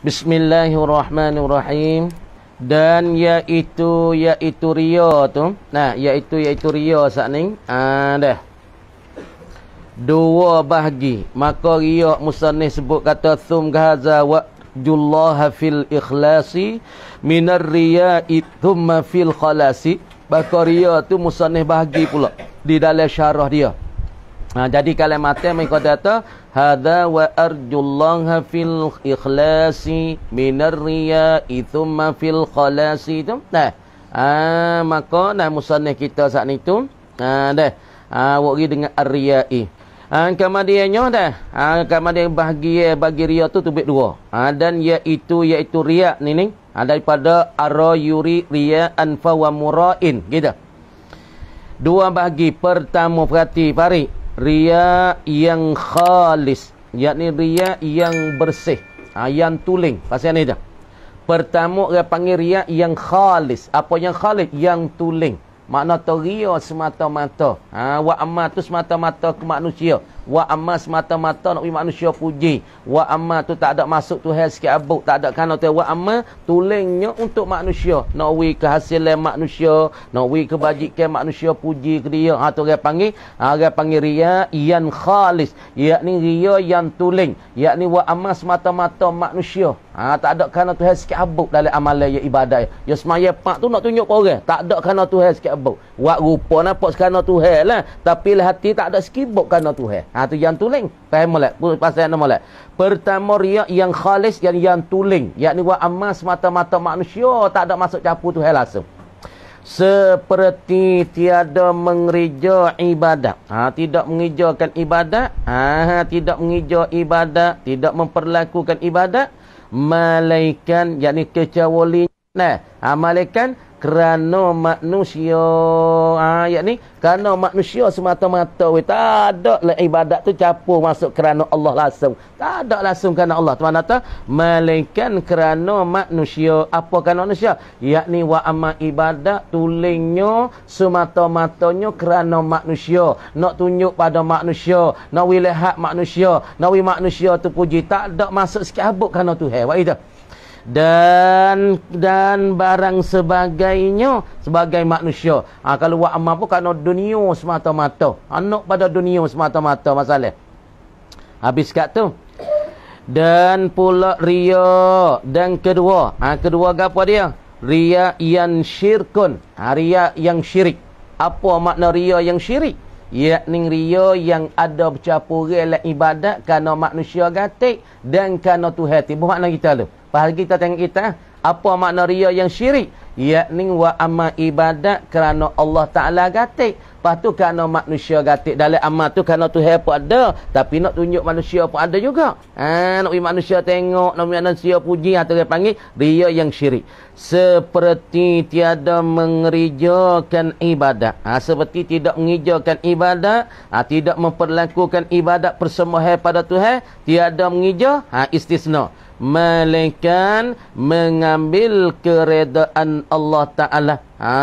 Bismillahirrahmanirrahim dan yaitu yaitu ria tu nah yaitu yaitu ria sat ni ah dah dua bahagi maka ria musannif sebut kata thum ghaza wa jullaha fil ikhlasi minar ria thumma fil khalasi maka tu musannif bahagi pula di dalam syarah dia Ha, jadi kalau mati mereka kata Hada wa arjullaha fil ikhlasi minar itu ma fil khalasi tu nah ha, maka nah Musnah kita saat ni tu ah ha, dah ha, wari dengan arriyai ah ha, kemudiannya dah ha, kemudian bahagia bagi ria tu tubik dua ha, dan ya itu riya ni ni ha, daripada ara yuri riya anfa wa murain gitu dua bahagi pertama perhati farik Ria yang khalis Yakni ria yang bersih ha, Yang tuling Pasal ni je Pertama dia panggil ria yang khalis Apa yang khalis? Yang tuling Makna tu ria semata-mata ha, Wa'amah tu semata-mata ke manusia Wa amma semata-mata nak pergi manusia puji. Wa amma tu tak ada masuk tu hal sikit abuk. Tak ada kanal tu. Wa amma tulengnya untuk manusia. Nak pergi kehasilan manusia. Nak pergi kebajikan manusia puji ke dia. Ha tu dia panggil. Ha dia panggil ria yang khalis. Ia ni ria yang tuleng. Ia ni wa amma semata-mata manusia. Ha, tak ada kerana Tuhan sikit abuk dalam amalan yang ibadah. Yang semaya pak tu nak tunjuk orang. Tak ada kerana Tuhan sikit abuk. Buat rupa nampak kerana Tuhan lah. Tapi lah hati tak ada sikit abuk kerana Tuhan. Ha, tu yang tuling. Faham lah. Pasal yang nama lah. Pertama riak yang khalis yang yang tuling. Yang ni buat amal semata-mata manusia. Tak ada masuk capur Tuhan langsung. Seperti tiada mengerja ibadah. ha, Tidak mengerjakan ibadah. Ha, ha, Tidak mengerja ibadah. Tidak memperlakukan ibadah malaikat yakni kecuali nah ha, kerana manusia ha, ayat ni kerana manusia semata-mata we tak ada lah ibadat tu capur masuk kerana Allah langsung tak ada langsung kerana Allah tuan kata melainkan kerana manusia apa kerana manusia yakni wa amal ibadat tulingnya semata-matanya kerana manusia nak tunjuk pada manusia nak wilihat manusia nak wi manusia tu puji tak ada masuk sikit habuk kerana Tuhan wa itu dan dan barang sebagainya sebagai manusia. Ha, kalau buat amal pun kerana dunia semata-mata. Anak pada dunia semata-mata masalah. Habis kat tu. Dan pula ria dan kedua. Ha, kedua apa dia? Ria yang syirkun. Ha, ria yang syirik. Apa makna ria yang syirik? Yakni ria yang ada bercapur ibadat kerana manusia gatik dan kerana hati. Apa makna kita tu? Pahal kita tengok kita Apa makna ria yang syirik Yakni wa amma ibadat kerana Allah Ta'ala gatik Lepas tu kerana manusia gatik Dalam amma tu kerana tu pun ada Tapi nak tunjuk manusia pun ada juga ha, Nak pergi manusia tengok Nak manusia puji atau ha, dia panggil Ria yang syirik Seperti tiada mengerijakan ibadat ha, Seperti tidak mengerijakan ibadat ha, Tidak memperlakukan ibadat persembahan pada Tuhan Tiada mengerijakan ha, istisna malaikat mengambil keredaan Allah Ta'ala. Ha,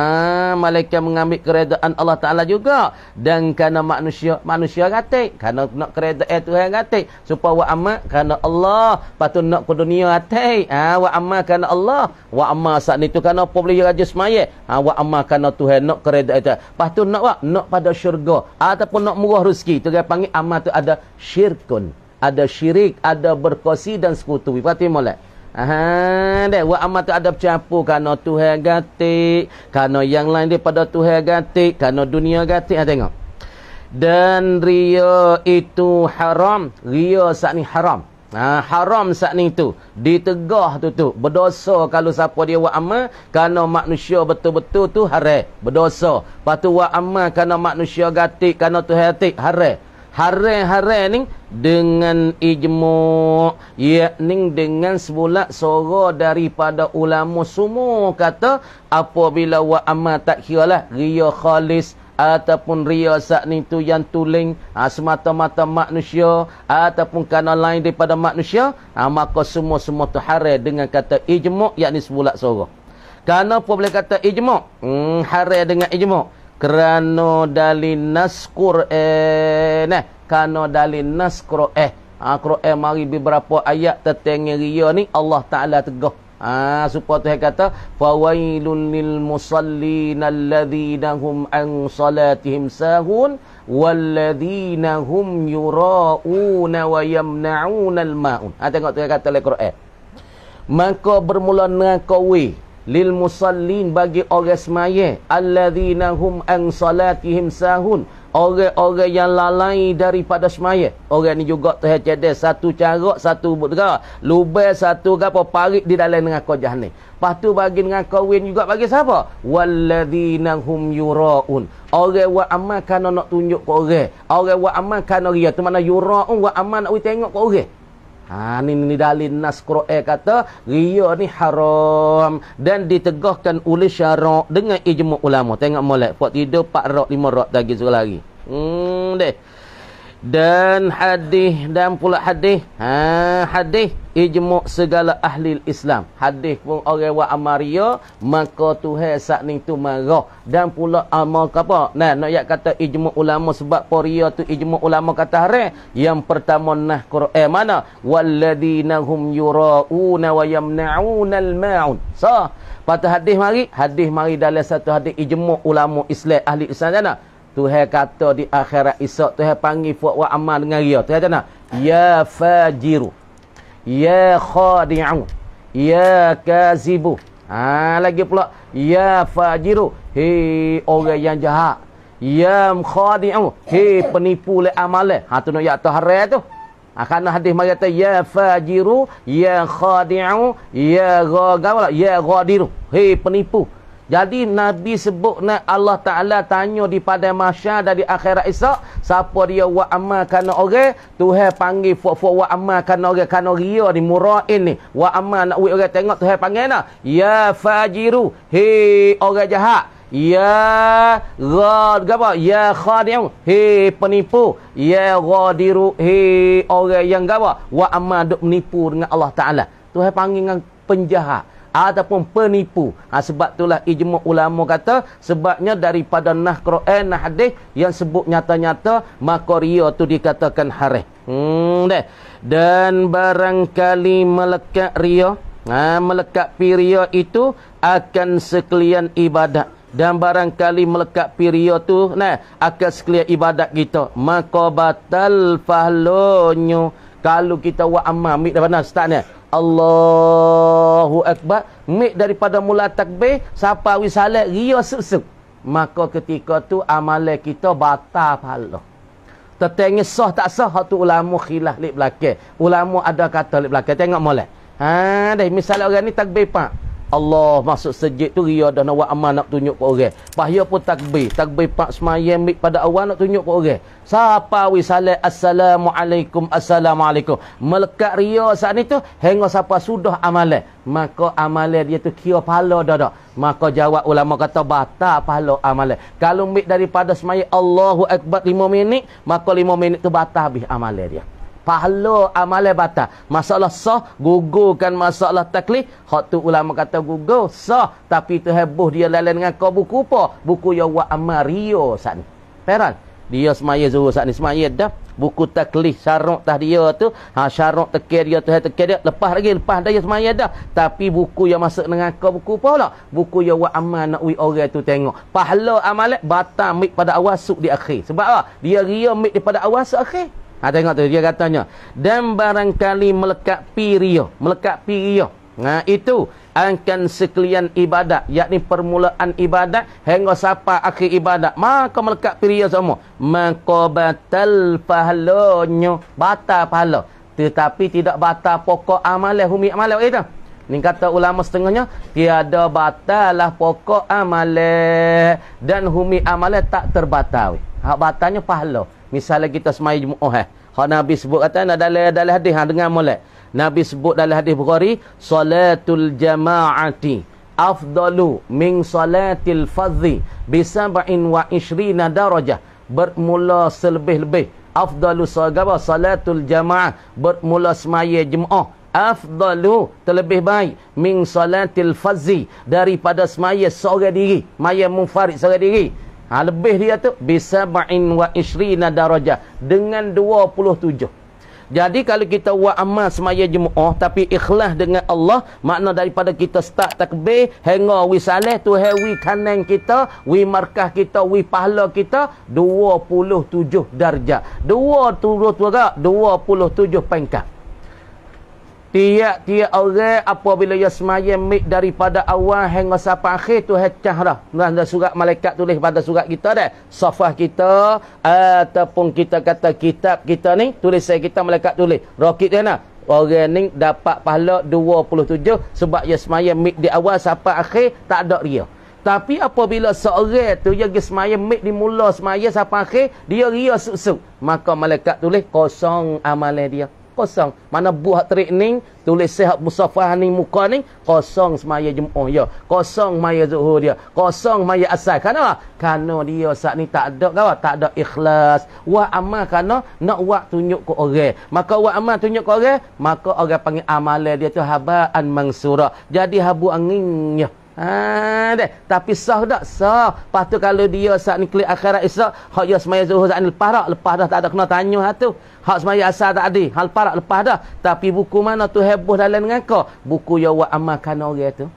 malaikat mengambil keredaan Allah Ta'ala juga. Dan kerana manusia, manusia ratik. Kerana nak keredaan yang eh, ratik. Supaya wa amat kerana Allah. patut nak ke dunia ratik. Ha, wa amat kerana Allah. Wa amat saat itu tu kerana apa boleh raja semayat. Ha, wa amat kerana Tuhan nak keredaan Tuhan. Lepas tu nak apa? Nak pada syurga. Ataupun nak murah rezeki. Tu dia panggil amat tu ada syirkun ada syirik, ada berkosi dan sekutu. Berarti molek. Aha, dek wa amat tu ada bercampur kerana Tuhan gati, kerana yang lain daripada Tuhan gati, kerana dunia gati. Ha tengok. Dan ria itu haram, ria saat ni haram. Ha, haram saat ni tu ditegah tu tu berdosa kalau siapa dia buat amal kerana manusia betul-betul tu haram berdosa patu buat amal kerana manusia gati. kerana tu hati haram Harai-harai ni dengan ijmuk. Ia ya, ni dengan sebulat sorga daripada ulama semua kata apabila wa amal tak kira lah. Ria khalis ataupun ria saat ni tu yang tuling ha, semata-mata manusia ataupun kerana lain daripada manusia. Ha, maka semua-semua tu harai dengan kata ijmuk yakni sebulat sorga. Kenapa boleh kata ijmuk? Hmm, harai dengan ijmuk kerana dali naskur eh nah kerana dali naskur eh ha Quran eh, mari beberapa ayat tentang ria ni Allah Taala tegah ha supaya Tuhan kata fawailun lil musallin alladzina hum an salatihim sahun walladzina hum yurauna wa yamnaunal maun ha ah, tengok Tuhan kata dalam Quran eh. maka bermula dengan weh lil musallin bagi orang semayah alladhina hum an salatihim sahun orang-orang yang lalai daripada semayah orang ni juga terhadap satu carak satu bergerak lubang satu gapo parit di dalam dengan kojah ni lepas tu bagi dengan kawin juga bagi siapa walladhina hum yuraun orang wa amal kan nak tunjuk ke orang orang buat amal kan ria tu mana yuraun wa aman nak tengok ke orang Ha, ni ni dalil nas Quran kata riya ni haram dan ditegahkan oleh syarak dengan ijma ulama. Tengok molek, buat tidur Pak rak 5 rak tadi sekali. Hmm deh dan hadis dan pula hadis ha hadis ijmuk segala ahli Islam hadis pun orang buat amaria maka tuhan saat ni tu marah dan pula amal apa nah nak yak kata ijmuk ulama sebab poria tu ijmuk ulama kata hari yang pertama nah Quran eh, mana walladzina hum yurauna wa yamnaunal maun sah patah hadis mari hadis mari dalam satu hadis ijmuk ulama Islam ahli Islam sana nah? Tuhan kata di akhirat isyak Tuhan panggil fuat wa amal dengan dia Tuhan kata Ya fajiru Ya khadi'u Ya kazibu ha, Lagi pula Ya fajiru Hei orang yang jahat Ya khadi'u Hei penipu le amal Ha tu nak yak tu harai tu akan ha, hadis mari kata ya fajiru ya khadi'u ya ghagawla ya ghadiru hei penipu jadi Nabi sebut nak Allah Ta'ala tanya di pada masya dari akhirat isyak. Siapa dia buat amal kerana orang. Tuhai panggil fuk-fuk buat amal kerana orang. Kerana dia ni murahin ni. Buat amal nak uik orang tengok. Tuhai panggil nak. Ya fajiru. Hei orang jahat. Ya ghad. Gapa? Ya yang Hei penipu. Ya ghadiru. Hei orang yang gapa? Buat amal duk menipu dengan Allah Ta'ala. Tuhai panggil dengan penjahat ataupun penipu. Ha, sebab itulah ijma ulama kata sebabnya daripada nahqra'in nah hadis yang sebut nyata-nyata makoria tu dikatakan haram. Hmm deh. Dan barangkali melekat ria, ha, melekat piria itu akan sekalian ibadat dan barangkali melekat piria tu nah akan sekalian ibadat kita maka batal fahlonyo kalau kita buat amal ambil dah mana start ni Allahu Akbar Mik daripada mula takbir Siapa wis salat Ria susuk Maka ketika tu Amalai kita batal pahala Tertengi sah tak sah Hak tu ulama khilah lip belakang Ulama ada kata lip belakang Tengok mulai Haa Misalnya orang ni takbir pak Allah masuk sejid tu ria dah nak amal nak tunjuk pada orang. Pahaya pun takbir, takbir pak semayam mik pada awal nak tunjuk pada orang. Siapa wi salat assalamualaikum assalamualaikum. Melekat ria saat ni tu hingga siapa sudah amalan, maka amalan dia tu kira pahala dah dah. Maka jawab ulama kata batal pahala amalan. Kalau mik daripada semayam Allahu akbar 5 minit, maka 5 minit tu batal habis amalan dia pahala amalan batal. Masalah sah, gugurkan masalah taklif. Hak tu ulama kata gugur, sah. Tapi tu heboh dia lalai dengan kau buku apa? Buku yang buat amal rio saat ni. Peran? Dia semaya zuhur saat ni. Semaya dah. Buku taklif syarok tah dia tu. Ha, syarok tekir dia tu, tekir dia. Lepas lagi, lepas dia semaya dah. Tapi buku yang masuk dengan kau buku apa lah? Buku yang buat amal nak ui orang tu tengok. Pahala amalat batal mik pada awal suk di akhir. Sebab apa? Dia ria mik daripada awal suk akhir. Ha, tengok tu dia katanya dan barangkali melekat piriyo, melekat piriyo. nah ha, itu akan sekalian ibadat yakni permulaan ibadat hingga sampai akhir ibadat maka melekat piriyo semua maka batal pahalanya batal pahala tetapi tidak bata pokok amalan humi amalan itu ni kata ulama setengahnya tiada batalah pokok amalan dan humi amalan tak terbatawi. hak batalnya pahala Misalnya kita semai Jumaat oh, eh. Kalau Nabi sebut kata nak dalam dalam hadis ha dengan molek. Nabi sebut dalam hadis Bukhari salatul jamaati afdalu min salatil fadhi bi sab'in wa ishrina darajah bermula selebih-lebih afdalu sagaba salatul jamaah bermula semaya jemaah afdalu terlebih baik min salatil fazi daripada semaya seorang diri maya munfarid seorang diri Ha, lebih dia tu. bisa Bisaba'in wa ishrina darajah. Dengan 27. Jadi kalau kita wa amal semaya jemaah. Tapi ikhlas dengan Allah. Makna daripada kita start takbir. Hingga wi salih tu. Hewi kanan kita. Wi markah kita. Wi pahala kita. 27 darjah. 27 darjah. 27 pengkat. Tiap-tiap orang apabila ia semayang mik daripada awal hingga sampai akhir tu hecah dah. Dan surat malaikat tulis pada surat kita dah. Safah kita ataupun kita kata kitab kita ni tulis saya kita malaikat tulis. Rokit dia nak. Orang ni dapat pahala 27 sebab ia semayang mik di awal sampai akhir tak ada ria. Tapi apabila seorang tu dia pergi semayang mik di dimula semayang sampai akhir dia ria suksuk. Maka malaikat tulis kosong amalan dia kosong. Mana buat training, tulis sehat musafah ni muka ni, kosong semaya jemuh dia. Kosong maya zuhur dia. Kosong maya asal. Kerana apa? Kerana dia saat ni tak ada kawa, tak ada ikhlas. Wah amal kerana nak wah tunjuk ke orang. Maka wah amal tunjuk ke orang, maka orang panggil amalan dia tu habaan mangsura. Jadi habu anginnya. Ha, deh. Tapi sah tak? Sah. Lepas tu kalau dia saat ni klik akhirat esok, hak dia semaya zuhur saat ni lepas tak? Lepas dah tak ada kena tanya hatu. Hak semaya asal tak ada. Hal parak lepas dah. Tapi buku mana tu heboh dalam dengan kau? Buku yang buat amalkan orang tu.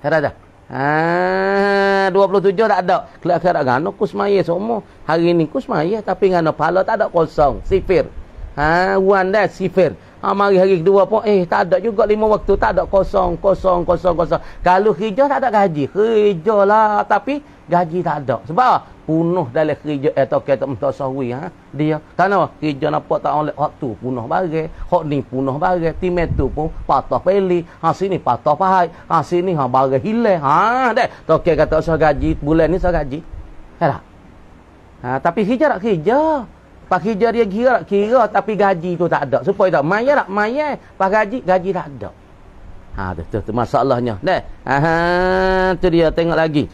Tak dah. Haa, 27 tak ada. Kelak-kelak gana ku semaya semua. Hari ini ku semaya. Tapi gana pala tak ada kosong. Sifir. Haa, wan dah Sifir. Ha, mari hari kedua pun. Eh, tak ada juga lima waktu. Tak ada kosong, kosong, kosong, kosong. Kalau hijau tak ada gaji. Hijau lah. Tapi gaji tak ada. Sebab punuh dalam kerja atau eh, kata mentah sawi ha? dia kerana apa kerja nampak tak oleh waktu punuh bagai hak ni punuh bagai tim itu pun patah pilih ha sini patah pahai ha sini ha bagai hilang ha dek tokek kata usah gaji bulan ni usah gaji ha tak ha tapi hijau tak hijau Pak kerja dia kira kira tapi gaji tu tak ada. Supaya tak mayar tak mayar. Pak gaji gaji tak ada. Ha tu tu, tu masalahnya. Dah. Ha tu dia tengok lagi.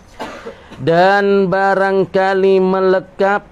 Dan barangkali melekap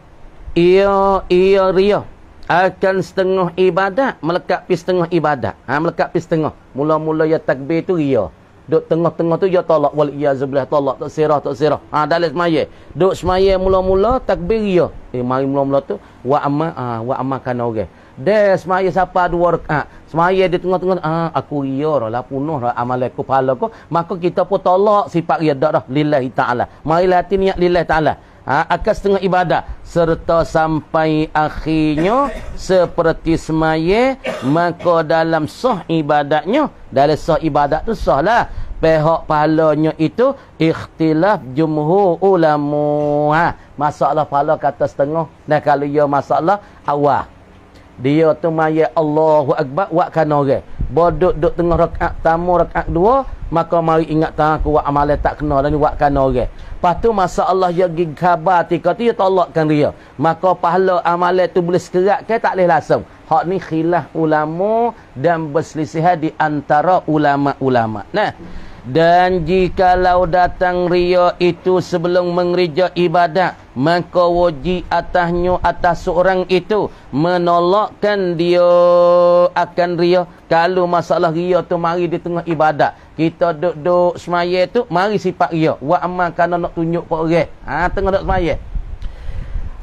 ia ia ria akan setengah ibadat melekap pi setengah ibadat. Ha melekap pi setengah. Mula-mula ya takbir tu ria duk tengah-tengah tu ya tolak wal iazbillah tolak tak serah tak serah ha dalam semaya duk semaya mula-mula takbir ya eh mari mula-mula tu wa amma ha, wa amakan orang okay. Dah semaya siapa dua rekat. Ha, semaya di tengah-tengah. Ah, aku iya lah. Lah punuh lah. Amalai kepala ku. Maka kita pun tolak sifat riadak dah. Lillahi ta'ala. Marilah hati niat lillahi ta'ala ha, akan setengah ibadah serta sampai akhirnya seperti semaya maka dalam sah ibadahnya, dalam sah ibadah tu sahlah pihak palanya itu ikhtilaf jumhur ulama ha, masalah pala kata setengah nah kalau ia masalah awal dia tu maya Allahu akbar wak orang bodok duk tengah rakaat pertama rakaat kedua maka mari ingat tang aku buat amalan tak kena dan buat kan orang. Lepas tu masa Allah ya gig khabar tika tu ya tolakkan dia. Maka pahala amalan tu boleh sekerat ke tak boleh langsung. Hak ni khilaf ulama dan berselisih di antara ulama-ulama. Nah. -ulama. Dan jikalau datang ria itu sebelum mengerja ibadat Maka wajib atasnya atas seorang itu Menolakkan dia akan ria Kalau masalah ria tu mari di tengah ibadat Kita duduk-duk semaya tu mari sifat ria Wa'amah kerana nak tunjuk pokok ria Haa tengah duduk semaya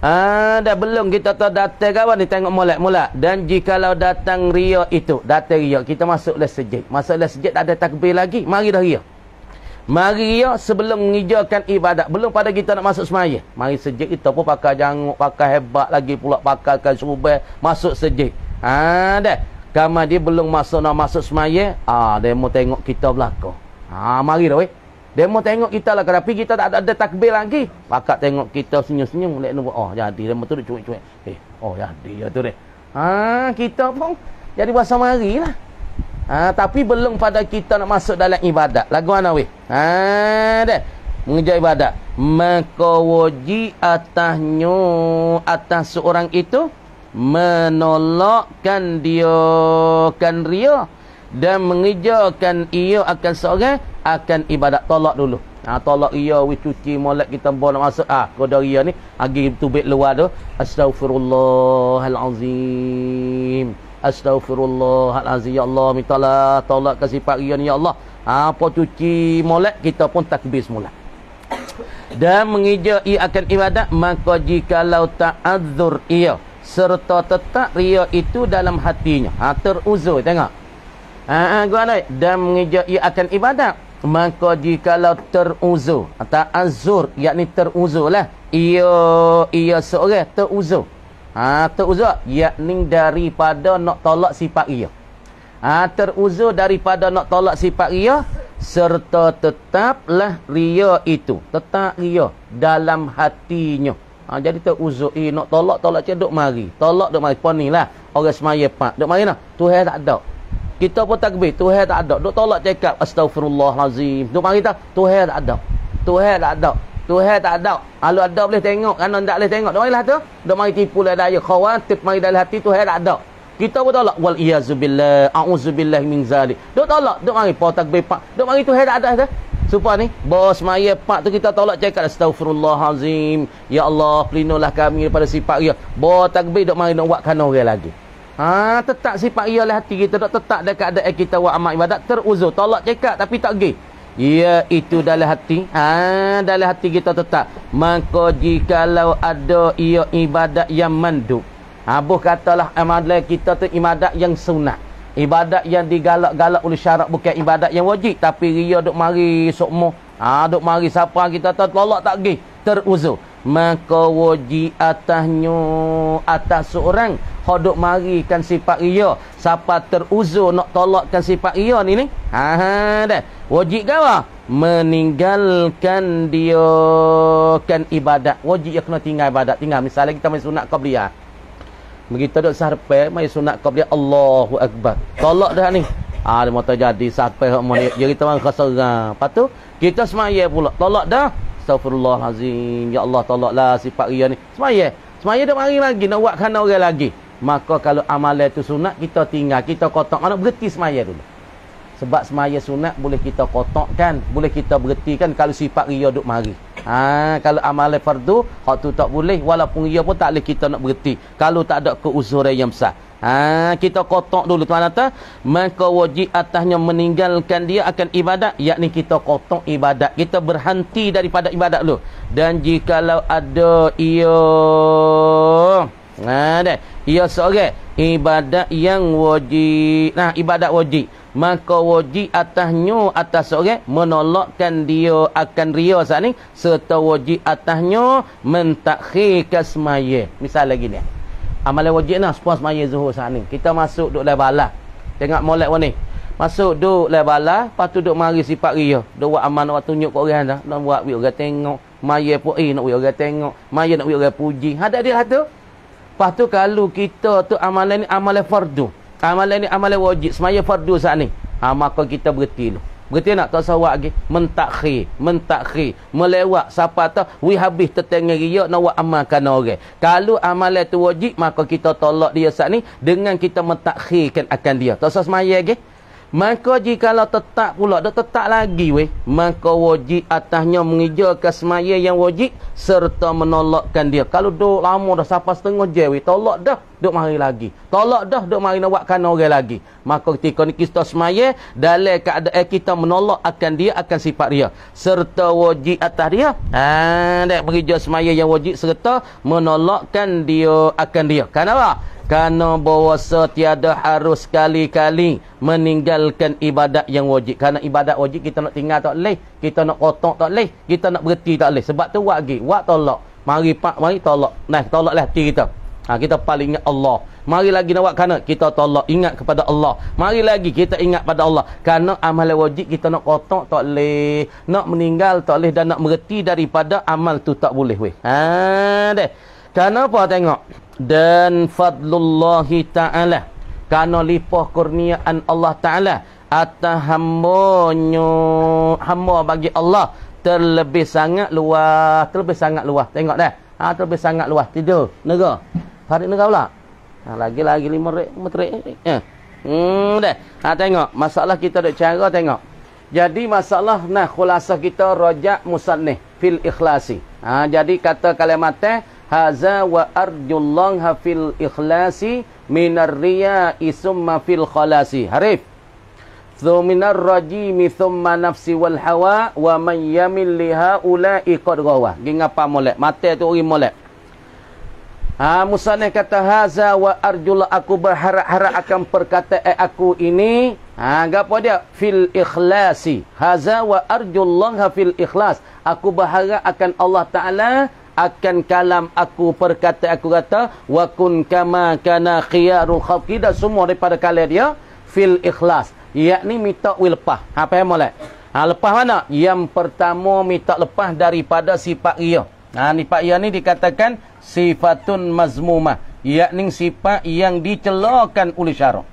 Ah, dah belum kita tahu datang kawan ni tengok mulak mulak dan jikalau datang ria itu datang ria kita masuklah sejid masuklah sejid tak ada takbir lagi mari dah ria mari ria sebelum mengijakan ibadat belum pada kita nak masuk semaya mari sejid kita pun pakai janguk pakai hebat lagi pula pakai serubah masuk sejid ah, dah kamar dia belum masuk nak masuk semaya ah, dia mau tengok kita belakang ah, mari dah weh Demo tengok kita lah kerapi kita tak ada, ada takbir lagi. Pakak tengok kita senyum-senyum lek nu oh jadi demo tu cuik-cuik. Eh, oh jadi lah dia tu deh. Ha, kita pun jadi bahasa mari lah. Ha, tapi belum pada kita nak masuk dalam ibadat. Lagu mana weh. Ha, deh. Mengejar ibadat. Maka wajib atasnya atas seorang itu menolakkan dia kan ria dan mengejarkan ia akan seorang akan ibadat tolak dulu. Ha, tolak ia, we cuci, molek kita buat nak masuk. Ah, ha, kodari ni, agi ha, tubik luar tu. Astaghfirullahalazim. Astaghfirullahalazim. Ya Allah, minta lah tolak ke sifat ia ni, Ya Allah. Ha, apa ha, cuci, molek, kita pun takbir semula. Dan mengija ia akan ibadat, maka jika jikalau ta'adzur ia. Serta tetap ria itu dalam hatinya. Ha, teruzur, tengok. Ha, ha, gua, dan mengija ia akan ibadat. Maka jikalau teruzur Atau azur Yakni teruzur lah Ia Ia seorang teruzur ha, Teruzur Yakni daripada nak tolak sifat ia ha, Teruzur daripada nak tolak sifat ia Serta tetaplah ria itu Tetap ria Dalam hatinya ha, Jadi teruzur eh, Nak tolak-tolak cik duk mari Tolak duk mari Pernilah Orang semaya pak Duk mari nak Tuhai tak ada kita pun takbir. Tuhan tak ada. Duk tolak cakap astagfirullahalazim. Duk panggil tak? Tuhan tak ada. Tuhan tak ada. Tuhan tak ada. Kalau ada boleh tengok, kanan tak boleh tengok. Duk panggil tu. Duk mari tipu lah daya kawan, tip mari dalam hati Tuhan tak ada. Kita pun tolak wal iyaz billah, min zalik. Duk tolak, duk mari pau takbir pak. Duk mari Tuhan tak ada Supa ni, bos maya pak tu kita tolak cakap astagfirullahalazim. Ya Allah, pelindunglah kami daripada sifat ria. Bo takbir duk mari nak buat kanan orang lagi. Ha, tetap sifat ialah hati kita tak tetap dah adat kita buat amal ibadat teruzur tolak cekak tapi tak gih ia itu dalam hati ha, dalam hati kita tetap maka jikalau ada ia ibadat yang mandub habuh katalah amal kita tu ibadat yang sunat ibadat yang digalak-galak oleh syarat bukan ibadat yang wajib tapi ia duk mari sokmo ha, duk mari siapa kita tahu tolak tak gih teruzur maka wajib atasnya atas seorang hodok marikan sifat ria siapa teruzur nak tolakkan sifat ria ni ni ha ha dah wajib ke apa meninggalkan dia kan ibadat wajib dia kena tinggal ibadat tinggal misalnya kita main sunat qabliyah ha? begitu dok sarpe main sunat qabliyah Allahu akbar tolak dah ni ah dia mata jadi sarpe hok mun dia kita orang kasar patu kita semaya pula tolak dah astagfirullahalazim ya Allah tolak lah sifat ria ni semaya semaya dah mari lagi nak buat kena orang lagi maka kalau amalan tu sunat kita tinggal kita kotak mana berhenti semaya dulu sebab semaya sunat boleh kita kotakkan boleh kita berhentikan kalau sifat ria duk mari ha kalau amalan fardu hak tu tak boleh walaupun ria pun tak boleh kita nak berhenti kalau tak ada keuzuran yang besar Ha, kita kotak dulu tuan kata maka wajib atasnya meninggalkan dia akan ibadat yakni kita kotak ibadat kita berhenti daripada ibadat dulu dan jikalau ada ia ada ha, ia seorang ibadat yang wajib nah ibadat wajib maka wajib atasnya atas seorang menolakkan dia akan ria saat ni serta wajib atasnya mentakhir kasmaye misal lagi ni Amalan wajib lah Spons maya zuhur saat ni Kita masuk duduk lain balas Tengok molek pun ni Masuk duduk lain balas Lepas tu duduk mari sifat ria Duduk buat aman Nak tunjuk ke orang dah Nak buat orang tengok Maya pun eh Nak orang tengok Maya nak orang puji Ada dia lah tu Lepas tu kalau kita tu Amalan ni amalan fardu Amalan ni amalan wajib Semaya fardu saat ni ha, Maka kita berhenti dulu Berarti nak tasawuf lagi mentakhi, mentakhi, melewat siapa tahu we habis tertengah riya nak buat amalkan orang. Kalau amalan tu wajib maka kita tolak dia saat ni dengan kita mentakhirkan akan dia. Tasawuf semaya lagi. Maka jika kalau tetap pula dah tetap lagi we. maka wajib atasnya mengijakan semaya yang wajib serta menolakkan dia. Kalau dah lama dah sampai setengah je weh, tolak dah duk mari lagi. Tolak dah duk mari nak buatkan orang lagi. Maka ketika ni kita semaya, dalam keadaan eh, kita menolak akan dia, akan sifat dia. Serta wajib atas dia. Haa, dek pergi jauh semaya yang wajib serta menolakkan dia akan dia. Kenapa? Kerana berwasa tiada harus sekali-kali meninggalkan ibadat yang wajib. Kerana ibadat wajib kita nak tinggal tak boleh. Kita nak kotak tak boleh. Kita nak berhenti tak boleh. Sebab tu buat lagi. Buat tolak. Mari pak, mari tolak. Nah, tolaklah hati kita. Ha, kita paling ingat Allah. Mari lagi nak buat kerana kita tolak ingat kepada Allah. Mari lagi kita ingat pada Allah. Kerana amal wajib kita nak kotak tak boleh. Nak meninggal tak boleh dan nak mengerti daripada amal tu tak boleh. Weh. Ha, deh. apa tengok? Dan fadlullahi ta'ala. Kerana lipah kurniaan Allah ta'ala. Atas hambanya. Hamba bagi Allah. Terlebih sangat luah, Terlebih sangat luah. Tengok dah. Ha, terlebih sangat luah. Tidur. Negara. Tarik negara pula. Ha, lagi lagi lima rek, lima rek. Eh. Ya. Hmm, dah. Ha, tengok. Masalah kita ada cara, tengok. Jadi masalah nah khulasa kita rojak musannih fil ikhlasi. Ha, jadi kata kalimat teh haza wa arjullah fil ikhlasi minar riya isumma fil khalasi. Harif. Zuminar rajimi thumma nafsi wal hawa wa man yamil liha ula'i qad gawa. Gingapa molek? Mate tu ori molek. Ha, Musanih kata haza wa arjullah aku berharap-harap akan perkataan aku ini. Ha, apa dia? Fil ikhlasi. Haza wa arjullah fil ikhlas. Aku berharap akan Allah Ta'ala akan kalam aku perkata aku kata wa kun kama kana khiyarul khalqi dan semua daripada kala dia fil ikhlas yakni minta wilpah ha paham molek ha lepas mana yang pertama minta lepas daripada si pak ria ha ni pak ria ni dikatakan sifatun mazmumah yakni sifat yang dicelakan oleh syarak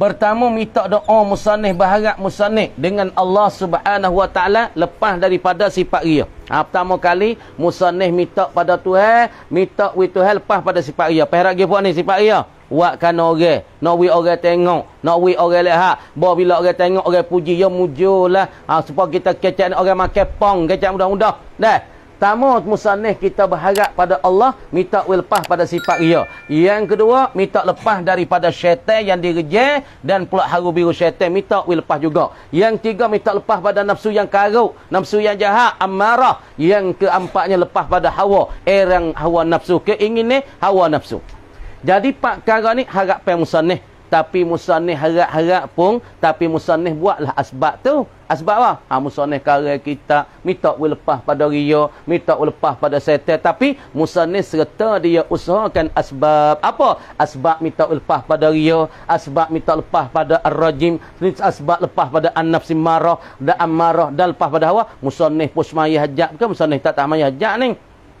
pertama minta doa musanih berharap musanih dengan Allah subhanahu wa ta'ala lepas daripada sifat ria ha, pertama kali musanih minta pada Tuhan minta wi Tuhan lepas pada sifat ria perak dia buat ni sifat ria buatkan orang nak wi orang tengok nak wi orang lihat bawa bila orang tengok orang puji ya mujulah ha, supaya kita kecek orang makan pong kecek mudah-mudah dah Pertama, musanih kita berharap pada Allah, minta lepas pada sifat ria. Yang kedua, minta lepas daripada syaitan yang direjeh dan pula haru biru syaitan, minta lepas juga. Yang tiga, minta lepas pada nafsu yang karuk, nafsu yang jahat, amarah. Yang keempatnya, lepas pada hawa, erang hawa nafsu. Keingin ni, hawa nafsu. Jadi, pak kara ni harap pengusanih tapi musanih harap-harap pun tapi musanih buatlah asbab tu asbab apa ha ah, musanih karya kita minta lepas pada ria minta lepas pada setan tapi musanih serta dia usahakan asbab apa asbab minta lepas pada ria asbab minta lepas pada ar-rajim asbab lepas pada an-nafsi marah dan amarah dan lepas pada hawa musanih pun semaya hajat bukan musanih tak tak semaya hajat ni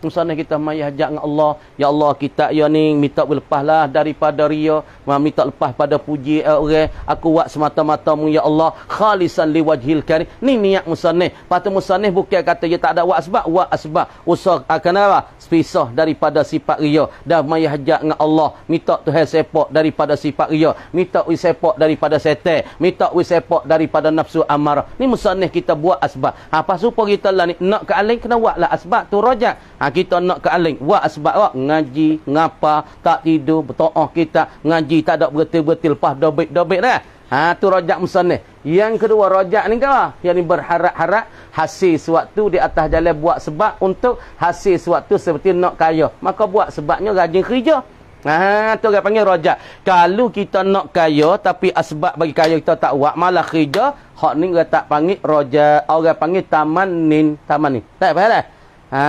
Misalnya kita mayah hajat dengan Allah. Ya Allah kita ya ni minta lah daripada ria. Minta lepas pada puji eh, orang. Aku buat semata-mata mu ya Allah. Khalisan li wajhil karim. Ni niat musanih. Lepas tu musanih bukan kata dia tak ada buat sebab. Buat sebab. Usah akan ah, apa? Sepisah daripada sifat ria dan mai hajat dengan Allah minta Tuhan sepak daripada sifat ria minta ui sepak daripada setan minta ui sepak daripada nafsu amarah ni musanih kita buat asbab ha pasu pun kita lah ni nak ke aling kena buatlah asbab tu rojak ha kita nak ke aling buat asbab wak ngaji ngapa tak tidur bertoah kita ngaji tak ada berhenti-berhenti lepas dobit-dobit dah Ha tu rojak musanne. Yang kedua rojak ni kah? Yang ni berharap-harap hasil sewaktu di atas jalan buat sebab untuk hasil sewaktu seperti nak kaya. Maka buat sebabnya rajin kerja. Ha tu orang panggil rojak. Kalau kita nak kaya tapi asbab bagi kaya kita tak buat malah kerja, hak ni orang tak panggil rojak. Orang panggil tamannin, taman ni. Tak payah dah. Ha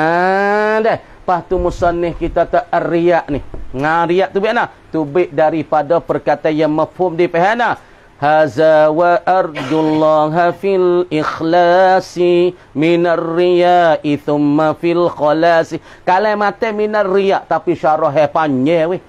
dah. Pastu musannih kita tak ha, riak ni. Ngariak tu bina. Tubik daripada perkataan yang mafhum di pehana. هذا وأرجو الله في الإخلاص من الرياء ثم في الخلاص كلمات من الرياء tapi syarah panjang weh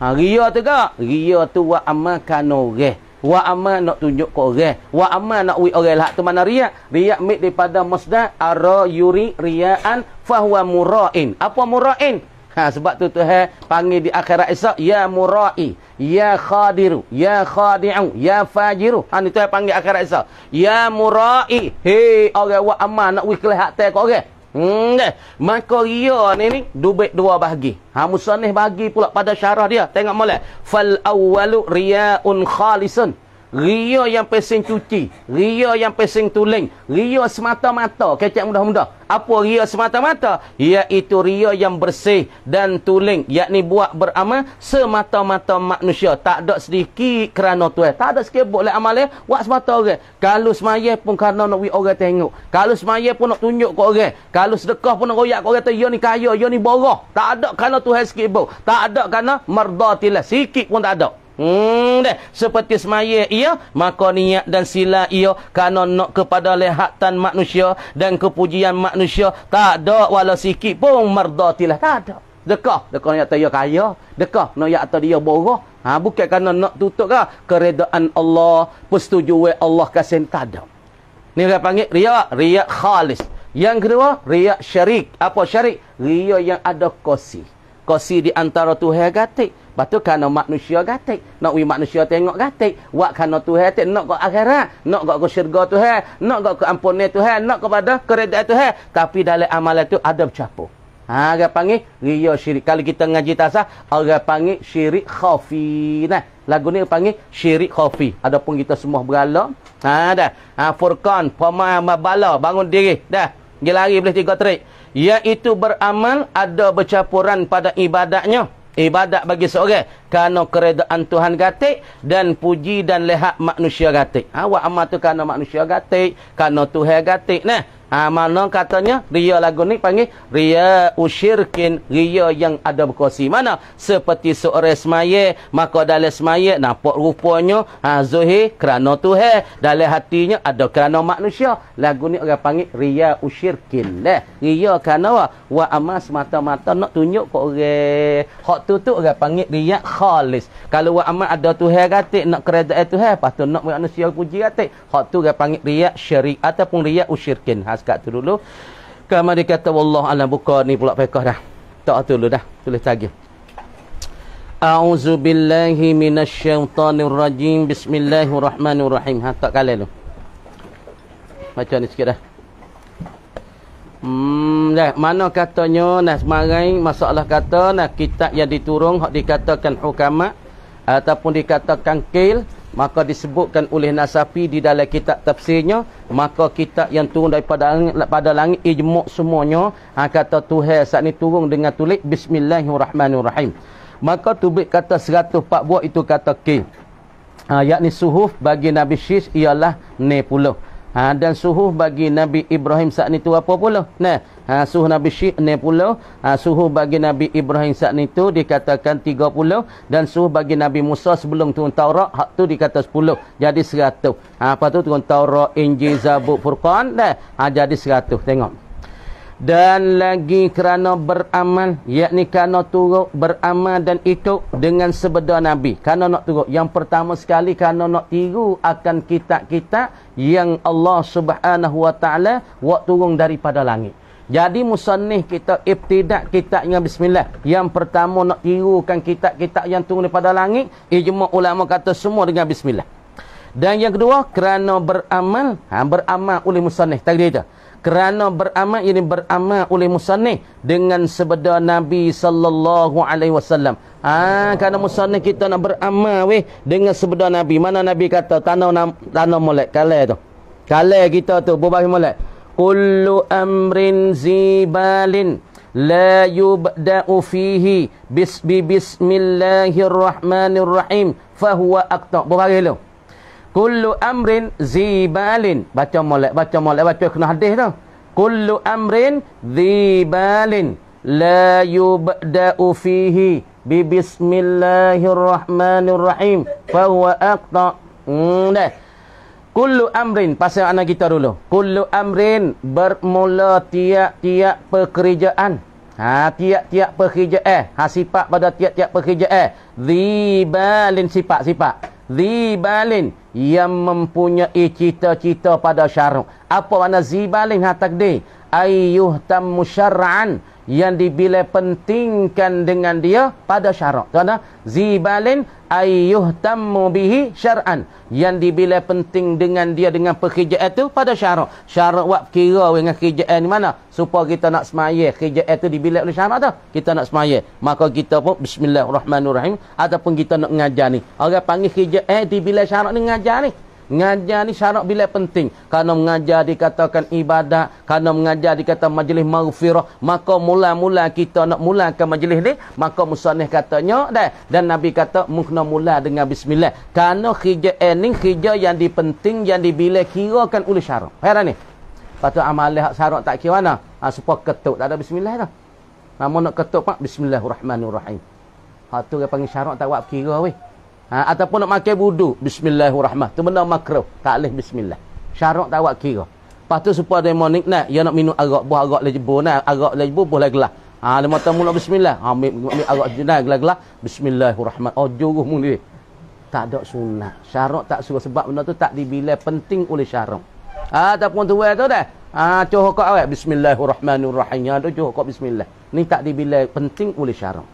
ha ria tu ka ria tu wa amakan orang wa ama nak tunjuk kau orang wa ama nak wi orang lah hak tu mana ria ria mik daripada masdar ara yuri riaan fahuwa murain apa murain Ha, sebab tu tu Tuhan eh, panggil di akhirat esok ya murai, ya khadiru, ya khadi'u, ya fajiru. Ha ni Tuhan panggil akhirat esok. Ya murai, Hei, orang buat amal nak wis kelihat tak kau orang. Hmm, deh. Maka ia ni ni dubek dua bahagi. Ha musanih bahagi pula pada syarah dia. Tengok molek. Fal awalu riya'un khalisun. Ria yang pesing cuci. Ria yang pesing tuling. Ria semata-mata. Kecek mudah-mudah. Apa ria semata-mata? Iaitu ria yang bersih dan tuling. Yakni buat beramal semata-mata manusia. Tak ada sedikit kerana tu. Eh. Tak ada sikit buat oleh amal. Eh. Buat semata orang. Eh. Kalau semaya pun kerana nak buat orang tengok. Kalau semaya pun nak tunjuk ke orang. Eh. Kalau sedekah pun nak royak ke orang. Ya ni kaya, ya ni borah. Tak ada kerana tu sikit buat. Tak ada kerana merdatilah. Sikit pun tak ada. Hmm deh seperti semaya ia maka niat dan sila ia kerana nak kepada lehatan manusia dan kepujian manusia tak ada wala sikit pun mardatilah tak ada dekah dekah nak tayo kaya dekah nak ya atau dia boroh ha bukan kerana nak tutup ke keredaan Allah persetujuan Allah kasih tak ada ni dia panggil riya riya khalis yang kedua riya syarik apa syarik riya yang ada kosi, kosi di antara tuhan gatik Lepas tu kerana manusia gatik. Nak we manusia tengok gatik. Wak kerana tu hati. Nak ke akhirat. Nak ke syurga tu hati. Nak ke ampunnya tu hati. Nak kepada keredaan tu hati. Tapi dalam amalan tu ada bercapa. Ha, orang panggil ria syirik. Kalau kita ngaji tasah, orang panggil syirik khafi. Nah, eh, lagu ni panggil syirik khafi. pun kita semua berala. Ha, dah. Ha, furkan, pemahamabala. Bangun diri. Dah. Dia lari boleh tiga trik. Iaitu beramal ada bercapuran pada ibadatnya ibadat bagi seorang kerana keredaan Tuhan gatik dan puji dan lehat manusia gatik ha, awak ha, amat tu kerana manusia gatik kerana Tuhan gatik nah Ha, mana katanya ria lagu ni panggil ria usyirkin ria yang ada berkongsi mana seperti seorang semaya maka dalam semaya nampak rupanya ha, zuhir kerana tu he. dalam hatinya ada kerana manusia lagu ni orang panggil ria usyirkin eh. ria kerana wa, wa amal semata-mata nak tunjuk ke orang hak tu tu orang panggil ria khalis kalau wa amal ada tu he, katik nak kerajaan tu he. lepas tu nak manusia puji katik hak tu orang panggil ria syariat ataupun ria usyirkin ha, bahas kat tu dulu. Kalau dia kata wallah alam buka ni pula fekah dah. Tak tu dulu dah. Tulis lagi. A'udzu billahi minasyaitonir rajim. Bismillahirrahmanirrahim. Ha tak kalah tu. Macam ni sikit dah. Hmm, dah, mana katanya nah semarang masalah kata nah kitab yang diturung dikatakan hukama ataupun dikatakan kil maka disebutkan oleh Nasafi di dalam kitab tafsirnya maka kitab yang turun daripada langit, pada langit ijmuk semuanya ha, kata Tuhan saat ini turun dengan tulik Bismillahirrahmanirrahim maka tubik kata Pak buah itu kata K ha, yakni suhuf bagi Nabi Syis ialah ni puluh ha, dan suhuf bagi Nabi Ibrahim saat ini tu apa pula nah ha, suhu Nabi Syih ni pula ha, suhu bagi Nabi Ibrahim saat ni tu dikatakan 30 dan suhu bagi Nabi Musa sebelum turun Taurat hak tu dikata 10 jadi 100 ha, apa tu turun Taurat Injil Zabur Furqan dah ha, jadi 100 tengok dan lagi kerana beramal yakni kerana turut beramal dan ikut dengan sebedar Nabi kerana nak turut yang pertama sekali kerana nak tiru akan kitab-kitab yang Allah subhanahu wa ta'ala wak turun daripada langit jadi musanih kita ibtidak kitabnya bismillah. Yang pertama nak tirukan kitab-kitab yang turun daripada langit, ijma ulama kata semua dengan bismillah. Dan yang kedua kerana beramal, ha, beramal oleh musanih tadi dia. Kerana beramal ini beramal oleh musanih dengan sebeda Nabi sallallahu alaihi wasallam. Ha kerana musanih kita nak beramal weh dengan sebeda Nabi. Mana Nabi kata tanah tanah molek kalai tu. Kalai kita tu berbahaya molek. كل أمر زيبال لا يبدأ فيه بسم, بسم الله الرحمن الرحيم فهو أكتر بغير كل أمر زيبال باتش مولا باتش مولا باتش كنا حديث دا. كل أمر زيبال لا يبدأ فيه ببسم الله الرحمن الرحيم فهو أقطع 嗯，对。Kullu amrin Pasal anak kita dulu Kullu amrin Bermula tiap-tiap pekerjaan Ha tiap-tiap pekerjaan eh ha sifat pada tiap-tiap pekerjaan eh zibalin sifat-sifat zibalin yang mempunyai cita-cita pada syarak apa makna zibalin ha takdir ayyuhtam musyarran yang dibilai pentingkan dengan dia pada syarak. Tuan-tuan, zibalin ayyuhtammu bihi syar'an. Yang dibilai penting dengan dia dengan pekerjaan itu pada syarak. Syarak buat kira dengan kerjaan di mana? Supaya kita nak semaya. Kerjaan itu dibilai oleh syarak tu. Kita nak semaya. Maka kita pun bismillahirrahmanirrahim. Ataupun kita nak mengajar ni. Orang panggil kerjaan dibilai syarak ni mengajar ni. Ngajar ni syarat bila penting. Kerana mengajar dikatakan ibadat. Kerana mengajar dikatakan majlis maghfirah. Maka mula-mula kita nak mulakan majlis ni. Maka musanih katanya. Dah. Dan Nabi kata, mungkna mula dengan bismillah. Kerana khijat ini eh, khijat yang dipenting, yang dibila kirakan oleh syarat. Faham ni? Lepas tu amalih syarat tak kira mana. Ha, supaya ketuk. Tak ada bismillah dah. Namun nak ketuk pak, bismillahirrahmanirrahim. Ha, tu dia panggil syarat tak buat kira weh. Ha, ataupun nak makan wudu bismillahirrahmanirrahim tu benda makruh tak leh bismillah syarat tak awak kira lepas tu supaya dia monik nak dia nak minum arak buah arak lejebu nak arak lejebu buah lagi lah ha lima tahun mula bismillah ambil ha, ambil arak jenai gelah-gelah bismillahirrahmanirrahim oh juruh mun dia tak ada sunat syarat tak suruh sebab benda tu tak dibilai penting oleh syarat ha ataupun tu tu dah ha cuh kok awak bismillahirrahmanirrahim ya, tu cuh kok bismillah ni tak dibilai penting oleh syarat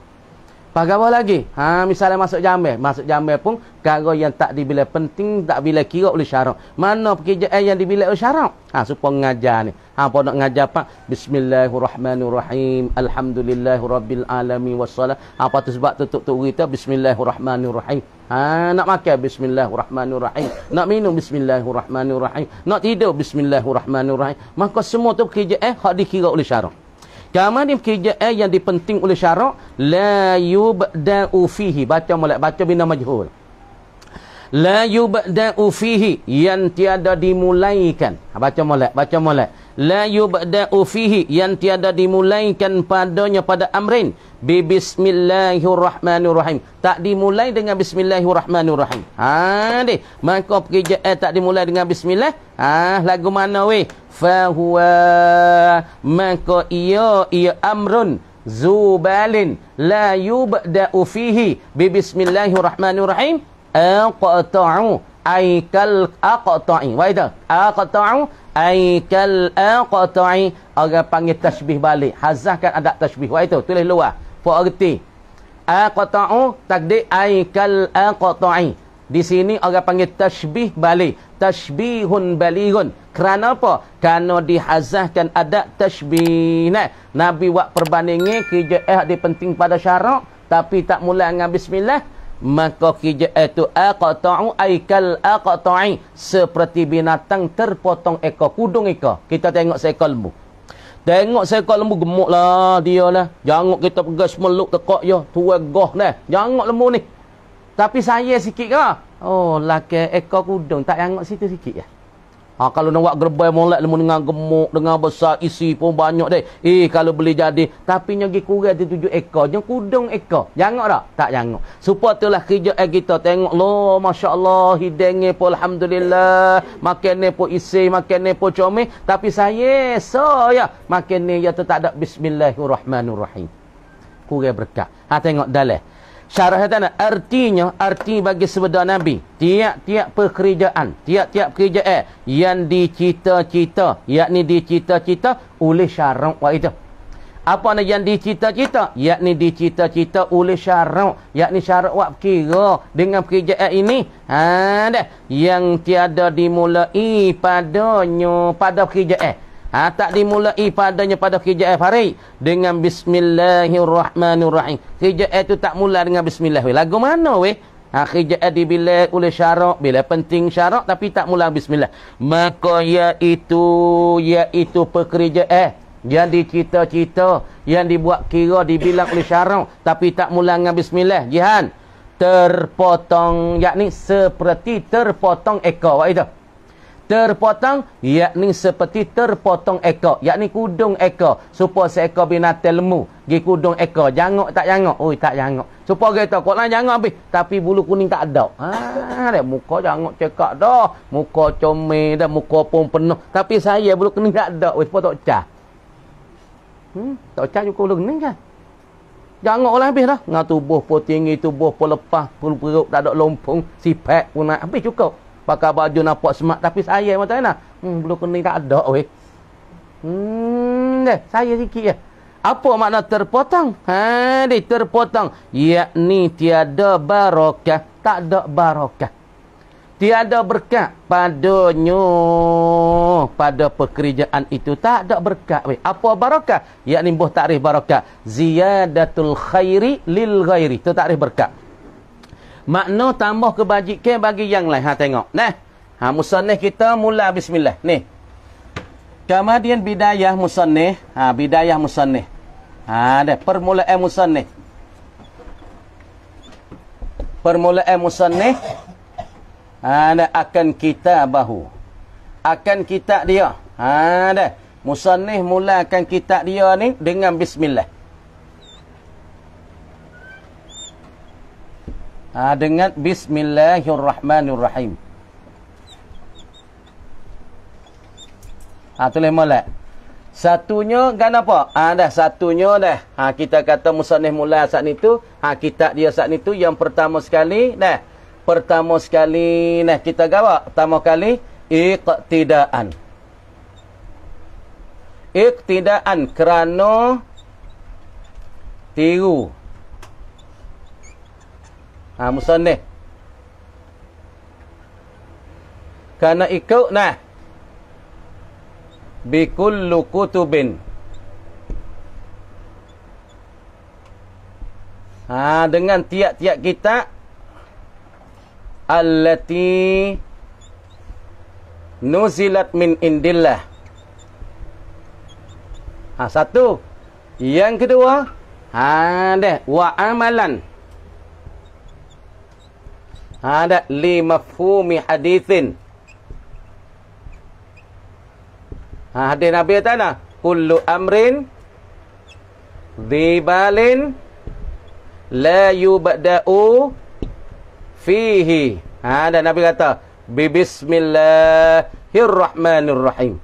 Pagawa lagi. Ha, misalnya masuk jambel. Masuk jambel pun, kara yang tak dibilai penting, tak bila kira oleh syarab. Mana pekerjaan eh, yang dibilai oleh syarab? Ha, supaya mengajar ni. Ha, apa nak mengajar pak? Bismillahirrahmanirrahim. Alhamdulillahirrabbilalamin. Wassalam. Ha, apa tu sebab tutup tu kita? Bismillahirrahmanirrahim. Ha, nak makan? Bismillahirrahmanirrahim. Nak minum? Bismillahirrahmanirrahim. Nak tidur? Bismillahirrahmanirrahim. Maka semua tu eh yang dikira oleh syarab. Kama ni eh yang dipenting oleh syarak la yubda'u fihi baca molek baca bina majhul. La yubda'u fihi yang tiada dimulaikan. Ha, baca molek baca molek la yubda'u fihi yang tiada dimulaikan padanya pada amrin bi bismillahirrahmanirrahim tak dimulai dengan bismillahirrahmanirrahim ha deh maka pekerja eh, tak dimulai dengan bismillah ha lagu mana we? fa huwa maka ia ia amrun zubalin la yubda'u fihi bi bismillahirrahmanirrahim aqta'u aikal aqta'i wa idza aqta'u Aikal aqta'i Orang panggil tasbih balik Hazahkan ada tasbih wah itu tulis luar Buat erti Aqta'u takdik Aikal aqta'i Di sini orang panggil tasbih balik Tashbihun balihun Kerana apa? Kerana dihazahkan ada tasbih nah, Nabi buat perbandingan Kerja eh dipenting pada syarak Tapi tak mula dengan bismillah maka kija itu eh, aqta'u aikal aqta'i seperti binatang terpotong ekor kudung ekor kita tengok seekor lembu tengok seekor lembu dia lah, jangan kita pergi semeluk tekak yo tua goh dah jangan lembu ni tapi saya sikit ke oh laki ekor kudung tak jangan situ sikit ya Ha, kalau nak buat gerbai molek, lemu dengan gemuk, dengan besar, isi pun banyak deh. Eh, kalau boleh jadi. Tapi nyagi pergi kurang di tujuh ekor. Ni kudung ekor. Jangan tak? Tak jangan. Supaya itulah kerja eh, kita. Tengok lo, Masya Allah. Hidang ni pun Alhamdulillah. Makan ni pun isi, makan ni pun comel. Tapi saya, so ya. Makan ni ya tetap ada Bismillahirrahmanirrahim. Kurang berkat. Ha, tengok dah leh. Syarahnya tanda, artinya, arti bagi sebenda Nabi. Tiap-tiap pekerjaan, tiap-tiap eh, yang dicita-cita, yakni dicita-cita oleh syarang itu. Apa ni yang dicita-cita? Yakni dicita-cita oleh syarak. Yakni syarak wak kira dengan pekerjaan ini. Ha, dah. Yang tiada dimulai padanya pada pekerjaan. Ha, tak dimulai padanya pada kerjaan hari dengan bismillahirrahmanirrahim. Kerjaan itu tak mula dengan bismillah. Weh. Lagu mana weh? Ha, kerjaan bila oleh syarak. Bila penting syarak tapi tak mula bismillah. Maka iaitu, iaitu pekerjaan. Eh, yang dicita-cita, yang dibuat kira, dibilang oleh syarak. Tapi tak mula dengan bismillah. Jihan, terpotong, yakni seperti terpotong ekor. Waktu itu terpotong yakni seperti terpotong ekor yakni kudung ekor supaya seekor binatang lemu gi kudung ekor jangok tak jangok oi tak jangok supaya tak kok lain jangok habis tapi bulu kuning tak ada ha ah, dek muka jangok cekak dah muka comel dah muka pun penuh tapi saya bulu kuning tak ada oi tak cah hmm tak cah cukup bulu kuning kan jangok lah habis dah ngah tubuh pun tinggi tubuh pun lepas perut tak ada lompong sipak pun nak habis cukup pakai baju nampak semak tapi saya mata mana hmm belum kena tak ada we hmm deh saya sikit ya apa makna terpotong ha di terpotong yakni tiada barakah tak ada barakah tiada berkat padanya pada pekerjaan itu tak ada berkat we apa barakah yakni boh takrif barakah ziyadatul khairi lil ghairi tu takrif berkat makna tambah kebajikan bagi yang lain ha tengok nah ha musannih kita mula bismillah ni kemudian bidayah musannih ha bidayah musannih ha dah permulaan eh musannih permulaan eh musannih ha dah akan kita bahu akan kita dia ha dah musannih mulakan kitab dia ni dengan bismillah ha, dengan Bismillahirrahmanirrahim. Ha, tulis mula. Satunya kan apa? Ha, dah satunya dah. Ha, kita kata musanih mula saat ni tu. Ha, kitab dia saat ni tu yang pertama sekali dah. Pertama sekali dah kita gawak. Pertama kali iqtidaan. Iqtidaan kerana tiru. Ha musannif. Karena ikut nah. Bi kullu kutubin. Ha dengan tiap-tiap kita allati nuzilat min indillah. Ha satu. Yang kedua, ha deh wa amalan. Ada lima fumi hadithin. Ha, hadith Nabi tak nak? Lah. Kullu amrin. Dibalin. La yubada'u. Fihi. Ada ha, ha, Nabi kata. Bismillahirrahmanirrahim.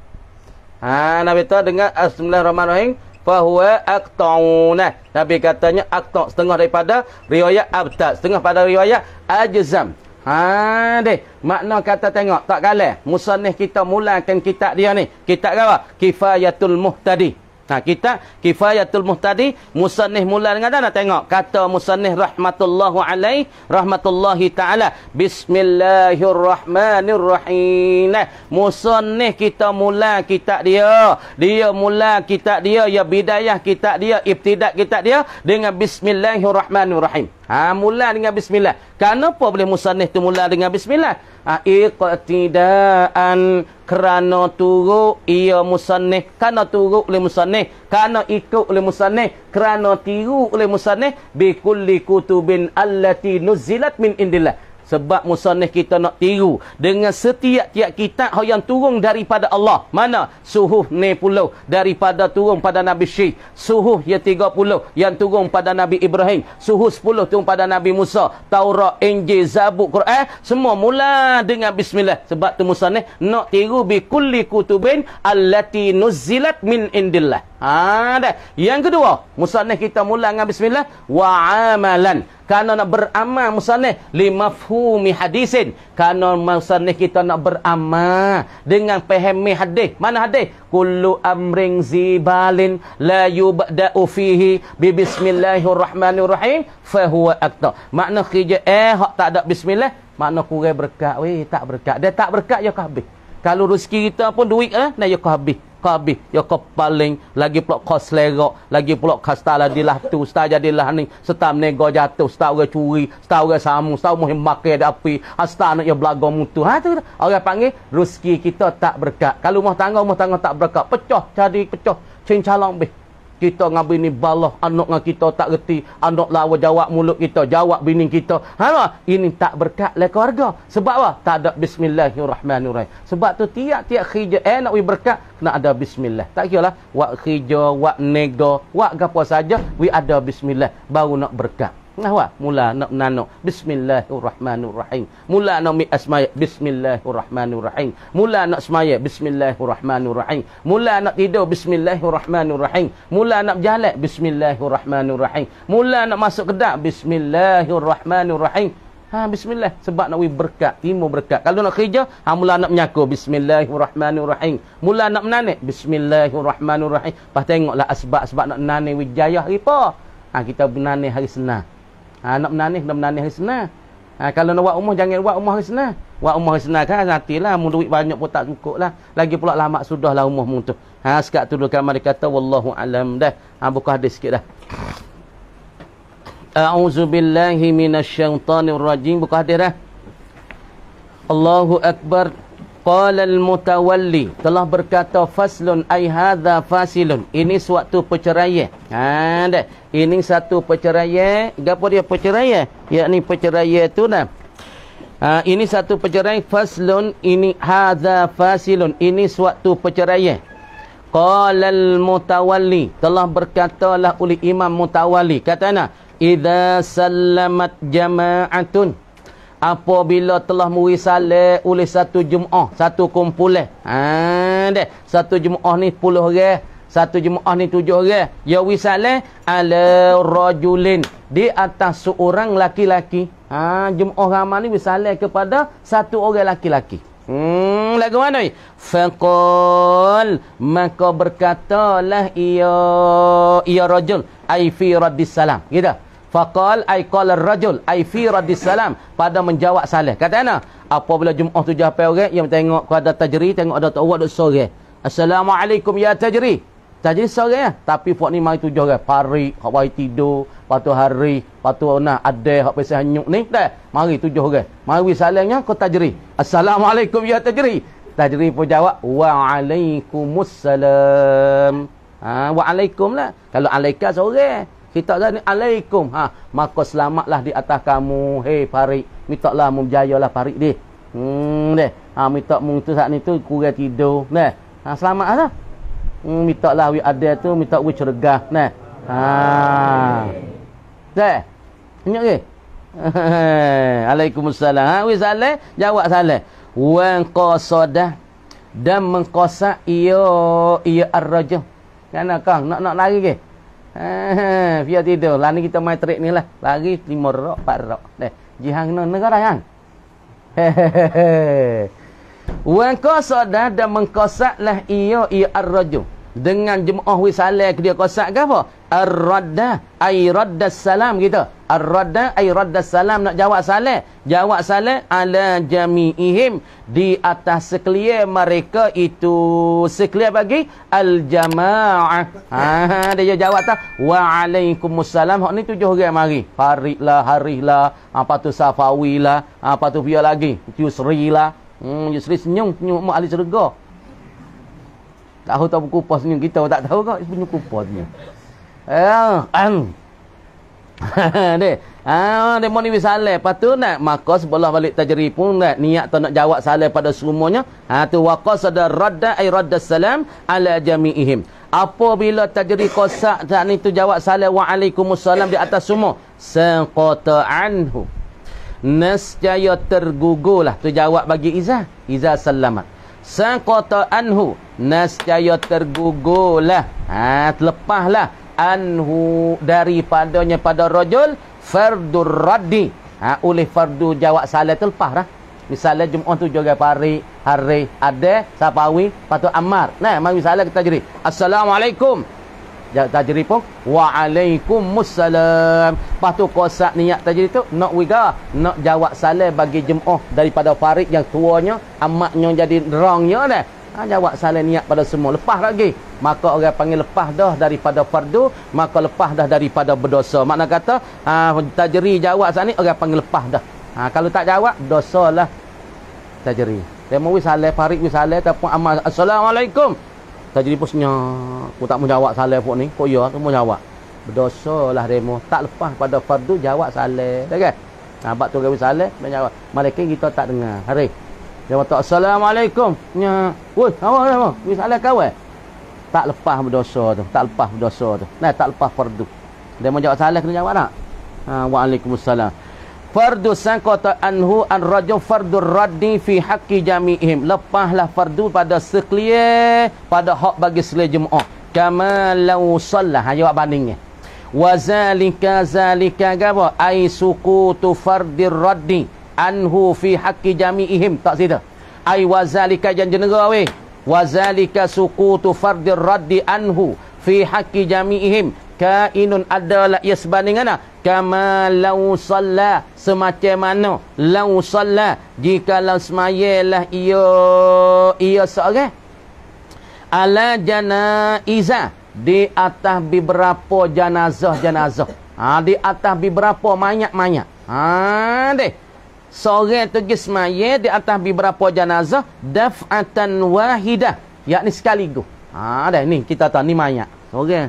Ha, Nabi tak dengar. Bismillahirrahmanirrahim fahuwa aqta'una nabi katanya aqta' setengah daripada riwayat abtad setengah pada riwayat ajzam ha deh makna kata tengok tak kalah musannif kita mulakan kitab dia ni kitab apa kifayatul muhtadi Ha kita kifayatul muhtadi musannih mula dengan dah nak tengok kata musannih rahmatullahi alaih rahmatullahi taala bismillahirrahmanirrahim eh, musannih kita mula kita dia dia mula kita dia ya bidayah kita dia ibtidak kita dia dengan bismillahirrahmanirrahim Ha mula dengan bismillah. Kenapa boleh musannif tu mula dengan bismillah? Ha iqtidaan kerana turuk ia musannif. Kerana turuk oleh musannif, kerana ikut oleh musannif, kerana tiru oleh musannif bi kulli kutubin allati nuzilat min indillah. Sebab musanih kita nak tiru dengan setiap-tiap kitab yang turun daripada Allah. Mana? Suhuh ni puluh daripada turun pada Nabi Syih. Suhuh yang tiga puluh yang turun pada Nabi Ibrahim. Suhuh sepuluh turun pada Nabi Musa. Taurat, Injil, Zabuk, Quran. Semua mula dengan Bismillah. Sebab tu musanih nak tiru bi kulli kutubin allati nuzilat min indillah. Ha dah. Yang kedua, musannif kita mula dengan bismillah wa amalan. Karena nak beramal musannif li mafhumi hadisin. Karena musannif kita nak beramal dengan pahami hadis. Mana hadis? Kullu amrin zibalin la yubda'u fihi bi bismillahirrahmanirrahim fa huwa akta. Makna kerja eh hak tak ada bismillah, makna kurang berkat weh, tak berkat. Dia tak berkat ya kabeh. Kalau rezeki kita pun duit eh, nak ya kabeh kabih ya kepaling lagi pula kau selera lagi pula kastala dilah lah tu ustaz jadilah ni setam nego jatuh ustaz orang curi ustaz orang samu ustaz mohim makai ada api ustaz ah, nak ya belaga mutu ha tu orang panggil rezeki kita tak berkat kalau rumah tangga rumah tangga tak berkat pecah jadi pecah cincalang bih kita dengan bini balah anak dengan kita tak reti anak lawa jawab mulut kita jawab bini kita ha ini tak berkat le keluarga sebab apa tak ada bismillahirrahmanirrahim sebab tu tiap-tiap kerja eh nak we berkat kena ada bismillah tak kira lah. wak kerja wak nego wak gapo saja we ada bismillah baru nak berkat nawa mula nak nano bismillahirrahmanirrahim mula nak mi asmaya bismillahirrahmanirrahim mula nak semaya bismillahirrahmanirrahim mula nak tidur bismillahirrahmanirrahim mula nak jalan bismillahirrahmanirrahim mula nak masuk kedai bismillahirrahmanirrahim Ha bismillah sebab nak wei berkat timo berkat. Kalau nak kerja, ha mula nak menyaku bismillahirrahmanirrahim. Mula nak menanik bismillahirrahmanirrahim. Pas tengoklah sebab sebab nak nane wei jayah ripa. Ha kita menanik hari senang. Ha nak menanih nak menanih senang. Ha kalau nak buat umrah jangan buat umrah senang. Buat umrah senang kan hatilah lah, duit banyak pun tak cukup lah. Lagi pula lama sudah lah mu tu. Ha sekak tu dulu mereka kata wallahu alam dah. Ha buka hadis sikit dah. A'udzu billahi minasyaitanir Buka hadis dah. Allahu akbar. Qala al-mutawalli telah berkata faslun ai hadza fasilun ini suatu perceraian ha dah ini satu perceraian gapo dia perceraian yakni perceraian tu nah ha, ini satu perceraian faslun ini hadza fasilun ini suatu perceraian qala al-mutawalli telah berkatalah oleh imam mutawalli katana idza sallamat jama'atun apabila telah merisalah oleh satu jumaah, satu kumpulah. Ha deh, satu jumaah ni 10 orang, satu jumaah ni 7 orang. Ya wisale ala rajulin di atas seorang laki-laki. Ha jumaah ramai ni wisalah kepada satu orang laki-laki. Hmm, lagu mana ni? Faqal, maka berkatalah ia, ia rajul, ay fi raddis salam. Gitu. Faqal ay qala rajul ay fi radisalam pada menjawab salah. Kata ana, bila Jumaat tu jumpa orang yang tengok ada tajri, tengok ada tak awak sore. Assalamualaikum ya tajri. Tajri sore ya. Tapi puak ni mai tujuh orang, pari, hak bayi tidur, patu hari, patu nak ada hak pesan hanyuk ni tak, Mari tujuh orang. Mari salamnya kau tajri. Assalamualaikum ya tajri. Tajri pun jawab waalaikumussalam. Ha, lah. Kalau alaika sore. Kita tak ni alaikum. Ha, maka selamatlah di atas kamu. Hei Farid. Minta lah mu berjaya lah Farid dia. Hmm deh. Ha minta mu tu saat ni tu kurang tidur. Nah. Ha selamat lah. Hmm minta lah we ada tu minta we cergah. Nah. Ha. Deh. Nyok ke? Alaikumussalam. Ha we salam jawab salam. Wan qasada dan mengkosak ia ia ar-rajul. Kenapa nak nak lari ke? Eh, biar tidur. Lah ni kita main trik ni lah. lagi 5 rok, 4 rok. Deh. Jihang ni negara kan? Hehehehe. Wengkosa dah dan mengkosaklah ia ia ar-rajum dengan jemaah wisalek dia kosak ke apa? Ar-radda ay radda salam kita. Ar-radda ay radda salam nak jawab salam. Jawab salam ala jami'ihim di atas sekalian mereka itu. Sekalian bagi al-jama'ah. Ha dia jawab tak? Wa alaikumussalam. Hak ni tujuh orang mari. Farid lah, Harith lah, apa tu Safawi apa tu pia lagi? Yusri lah. Hmm Yusri senyum, senyum mak ahli syurga. Tak Tahu tak kupas ni kita tak tahu kak punya kupas ni. Eh, ang. Dek. Ah, ha, dia mau ni bisalah. Patu nak maka sebelah balik tajri pun nak niat tak nak jawab salah pada semuanya. Ha tu waqa sada radda ai radda salam ala jami'ihim. Apabila tajri kosak tak ni tu jawab salah waalaikumussalam di atas semua. Saqata anhu. Nescaya tergugulah tu jawab bagi Izah. Izah selamat saqata anhu nascaya tergugullah ha terlepaslah anhu daripadanya pada rojul fardur raddi ha oleh fardu jawab salat lah misalnya jumaat tu juga hari hari ada sapawi patu Ammar. nah misalnya kita jadi assalamualaikum tajrid pun wa musalam. lepas tu kosak niat tajrid tu nak wiga nak jawab salam bagi jemaah daripada farid yang tuanya amatnya jadi rongnya dah ha, jawab salam niat pada semua lepas lagi maka orang panggil lepas dah daripada fardu maka lepas dah daripada berdosa makna kata ha, tajrid jawab sana orang panggil lepas dah ha, kalau tak jawab dosalah tajrid dia mahu salam farid salam ataupun assalamualaikum tak jadi posnya, Aku tak mau jawab salah pun ni. Kok ya aku mau jawab. Berdosa lah remo. Tak lepas pada fardu jawab salah. Tak kan? Nampak tu kami salah. Dia jawab. Malaikin kita tak dengar. Hari. Dia kata Assalamualaikum. Ya. Woi. awak apa? Kami salah kau eh? Tak lepas berdosa tu. Tak lepas berdosa tu. Nah, tak lepas fardu. Dia mau jawab salah kena jawab tak? Ha, Waalaikumsalam. Fardu sangkota anhu an rajul fardu raddi fi haqqi jami'ihim. Lepahlah fardu pada sekelir pada hak bagi selir jemaah. Kama law sallah. Ha jawab bandingnya. Wa zalika zalika gapo? Ai sukutu fardi raddi anhu fi haqqi jami'ihim. Tak cerita. Ai wa zalika jan jenera weh. Wa zalika sukutu fardi raddi anhu fi haqqi jami'ihim kainun adalah ia sebandingkan kama lau salah semacam mana lau salah jika lau semayalah ia ia seorang ala janazah di atas beberapa jenazah-jenazah ha, di atas beberapa banyak banyak. ha deh seorang tu pergi di atas beberapa jenazah daf'atan wahidah yakni sekaligus ha deh ni kita tahu ni mayat seorang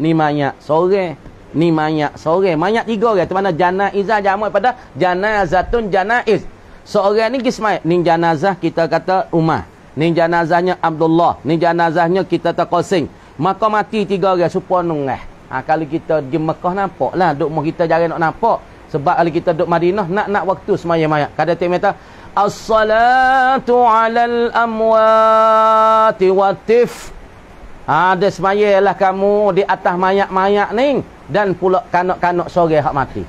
ni mayat sore ni mayat sore mayat tiga orang termana janazah jamak pada janazatun janaiz seorang ni kis mayat ni janazah kita kata umar ni janazahnya abdullah ni janazahnya kita tak qasim maka mati tiga orang supa nungah ha, kalau kita di Mekah nampaklah duk mo kita jarang nak nampak sebab kalau kita duk Madinah nak nak waktu semaya mayat kada temeta as Assalamualaikum warahmatullahi wabarakatuh. Ada semayalah kamu di atas mayat-mayat ni Dan pula kanak-kanak sore hak mati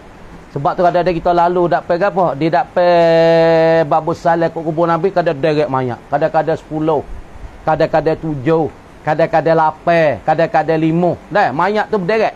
Sebab tu ada-ada kita lalu dapat apa? Dia dapat babu salih ke kubur Nabi Kadang-kadang derek mayat Kadang-kadang sepuluh Kadang-kadang tujuh Kadang-kadang lapar Kadang-kadang limu Dah, mayat tu berderek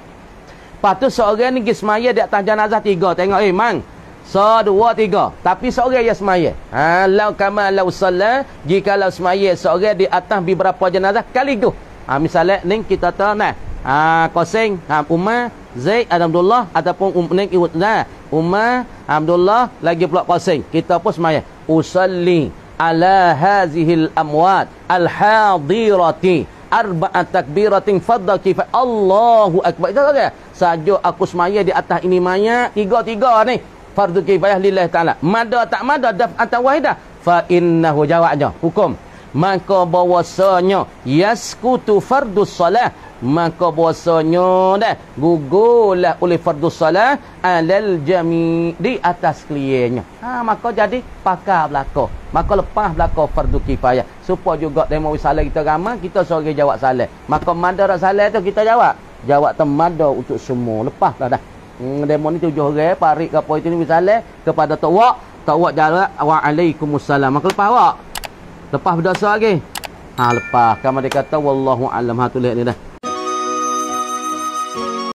Lepas tu seorang ni pergi semaya di atas jenazah tiga Tengok, eh mang So, dua, tiga Tapi seorang yang semaya Alau kamar, alau salam Jika lah semaya seorang di atas beberapa jenazah Kali tu ha, ah, misalnya eh, ni kita tahu nah ha, ah, koseng ha, ah, Umar Zaid Abdullah ataupun um, ni nah, Umar Abdullah lagi pula koseng kita pun semaya usalli ala hazihil amwat alhadirati arba'at takbiratin fadda kifat Allahu Akbar kita tahu kan sahaja aku semaya di atas ini maya tiga-tiga ni fardu kifayah lillahi ta'ala mada tak mada daf'atan wahidah fa'innahu jawabnya hukum maka bawasanya yaskutu fardus salah maka bawasanya dah gugulah oleh fardus salah alal jami di atas kliennya ha maka jadi pakar belaka maka lepas belaka fardu kifayah supaya juga demo salah kita ramah kita sorang jawab salah maka madarat salah tu kita jawab jawab temada untuk semua lepas dah dah hmm, demo ni tujuh orang parik apa itu ni misalnya kepada tawak tawak jawab wa alaikumussalam maka lepas awak Lepas berdosa lagi. Ha lepas. Kamu dia kata wallahu alam ha tulis ni dah.